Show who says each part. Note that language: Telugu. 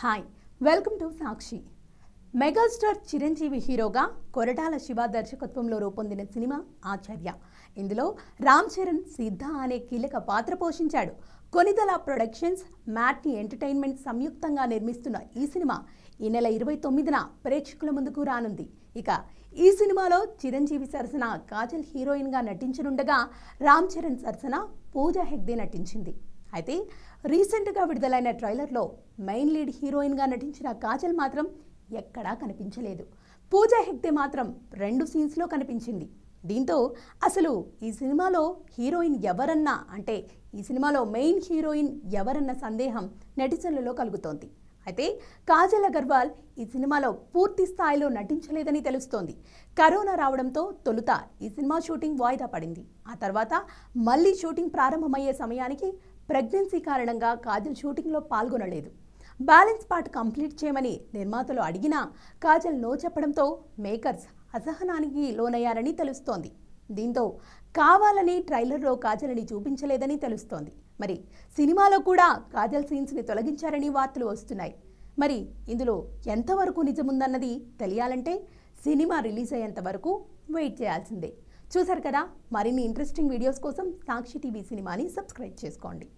Speaker 1: hi welcome to Sakshi megastar Chiranjeevi హీరోగా కొరటాల శివ దర్శకత్వంలో రూపొందిన సినిమా ఆచార్య ఇందులో రామ్ చరణ్ సిద్ధ అనే కీలక పాత్ర పోషించాడు కొనిదల ప్రొడక్షన్స్ మ్యాట్ని ఎంటర్టైన్మెంట్ సంయుక్తంగా నిర్మిస్తున్న ఈ సినిమా ఈ నెల ఇరవై తొమ్మిదిన ప్రేక్షకుల ముందుకు రానుంది ఇక ఈ సినిమాలో చిరంజీవి సరసన కాజల్ హీరోయిన్గా నటించనుండగా రామ్ చరణ్ సరసన పూజా హెగ్డే నటించింది అయితే రీసెంట్గా విడుదలైన ట్రైలర్లో మెయిన్ లీడ్ హీరోయిన్గా నటించిన కాజల్ మాత్రం ఎక్కడా కనిపించలేదు పూజా హెక్తే మాత్రం రెండు సీన్స్లో కనిపించింది దీంతో అసలు ఈ సినిమాలో హీరోయిన్ ఎవరన్నా అంటే ఈ సినిమాలో మెయిన్ హీరోయిన్ ఎవరన్న సందేహం నెటిజన్లలో కలుగుతోంది అయితే కాజల్ అగర్వాల్ ఈ సినిమాలో పూర్తి స్థాయిలో నటించలేదని తెలుస్తోంది కరోనా రావడంతో తొలుత ఈ సినిమా షూటింగ్ వాయిదా పడింది ఆ తర్వాత మళ్ళీ షూటింగ్ ప్రారంభమయ్యే సమయానికి ప్రెగ్నెన్సీ కారణంగా కాజల్ షూటింగ్లో పాల్గొనలేదు బ్యాలెన్స్ పార్ట్ కంప్లీట్ చేయమని నిర్మాతలు అడిగినా కాజల్ నో చెప్పడంతో మేకర్స్ అసహనానికి లోనయ్యారని తెలుస్తోంది దీంతో కావాలని ట్రైలర్లో కాజల్ని చూపించలేదని తెలుస్తోంది మరి సినిమాలో కూడా కాజల్ సీన్స్ని తొలగించారని వార్తలు వస్తున్నాయి మరి ఇందులో ఎంతవరకు నిజముందన్నది తెలియాలంటే సినిమా రిలీజ్ అయ్యేంత వరకు వెయిట్ చేయాల్సిందే చూశారు కదా మరిన్ని ఇంట్రెస్టింగ్ వీడియోస్ కోసం సాక్షి టీవీ సినిమాని సబ్స్క్రైబ్ చేసుకోండి